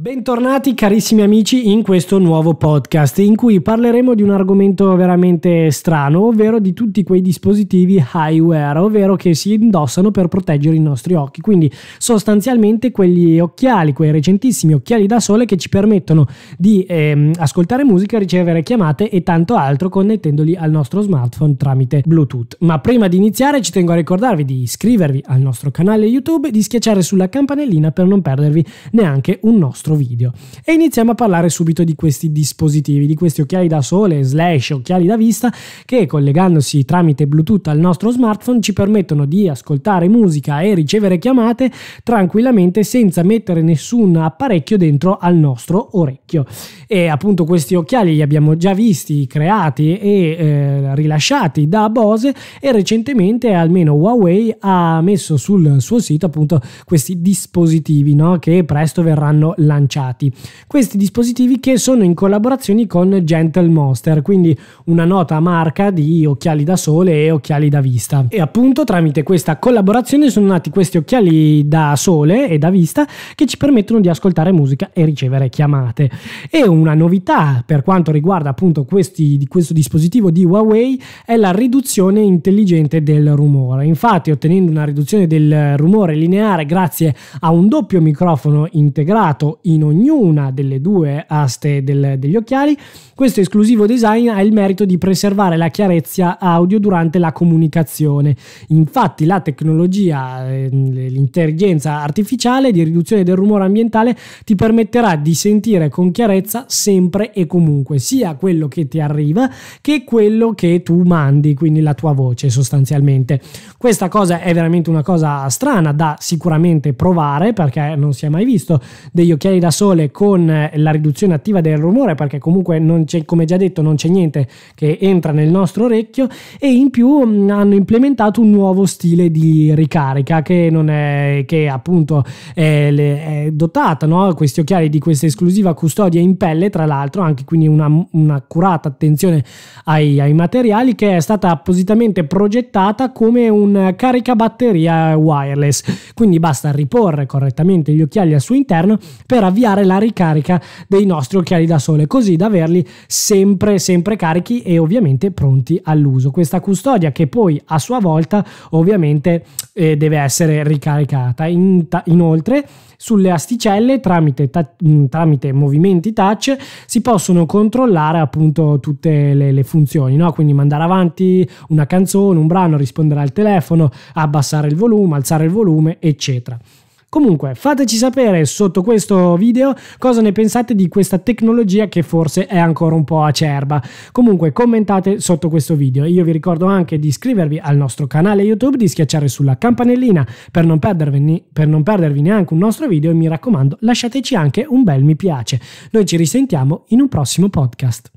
Bentornati carissimi amici in questo nuovo podcast in cui parleremo di un argomento veramente strano, ovvero di tutti quei dispositivi eyewear, ovvero che si indossano per proteggere i nostri occhi, quindi sostanzialmente quegli occhiali, quei recentissimi occhiali da sole che ci permettono di ehm, ascoltare musica, ricevere chiamate e tanto altro connettendoli al nostro smartphone tramite Bluetooth. Ma prima di iniziare ci tengo a ricordarvi di iscrivervi al nostro canale YouTube e di schiacciare sulla campanellina per non perdervi neanche un nostro nostro video e iniziamo a parlare subito di questi dispositivi, di questi occhiali da sole, slash occhiali da vista che collegandosi tramite Bluetooth al nostro smartphone ci permettono di ascoltare musica e ricevere chiamate tranquillamente senza mettere nessun apparecchio dentro al nostro orecchio. E appunto questi occhiali li abbiamo già visti, creati e eh, rilasciati da Bose e recentemente almeno Huawei ha messo sul suo sito appunto questi dispositivi no? che presto verranno lanciati bilanciati. Questi dispositivi che sono in collaborazione con Gentle Monster, quindi una nota marca di occhiali da sole e occhiali da vista. E appunto tramite questa collaborazione sono nati questi occhiali da sole e da vista che ci permettono di ascoltare musica e ricevere chiamate. E una novità per quanto riguarda appunto questi, questo dispositivo di Huawei è la riduzione intelligente del rumore. Infatti ottenendo una riduzione del rumore lineare grazie a un doppio microfono integrato in ognuna delle due aste del, degli occhiali, questo esclusivo design ha il merito di preservare la chiarezza audio durante la comunicazione. Infatti la tecnologia, ehm, l'intelligenza artificiale di riduzione del rumore ambientale ti permetterà di sentire con chiarezza sempre e comunque sia quello che ti arriva che quello che tu mandi, quindi la tua voce sostanzialmente. Questa cosa è veramente una cosa strana da sicuramente provare perché non si è mai visto degli occhiali display da sole con eh, la riduzione attiva del rumore perché comunque non c'è, come già detto non c'è niente che entra nel nostro orecchio e in più mm, hanno implementato un nuovo stile di ricarica che, non è, che appunto è, è dotata no? questi occhiali di questa esclusiva custodia in pelle tra l'altro anche quindi una, una curata attenzione ai, ai materiali che è stata appositamente progettata come un caricabatteria wireless quindi basta riporre correttamente gli occhiali al suo interno per per avviare la ricarica dei nostri occhiali da sole, così da averli sempre, sempre carichi e ovviamente pronti all'uso. Questa custodia che poi a sua volta ovviamente eh, deve essere ricaricata. In ta- inoltre sulle asticelle tramite, ta- mm, tramite, movimenti touch si possono controllare appunto tutte le, le funzioni, no? quindi mandare avanti una canzone, un brano, rispondere al telefono, abbassare il volume, alzare il volume, eccetera. Comunque, fateci sapere sotto questo video cosa ne pensate di questa tecnologia che forse è ancora un po' acerba. Comunque, commentate sotto questo video. Io vi ricordo anche di iscrivervi al nostro canale YouTube, di schiacciare sulla campanellina per non perdervi, per non perdervi neanche un nostro video e mi raccomando, lasciateci anche un bel mi piace. Noi ci risentiamo in un prossimo podcast.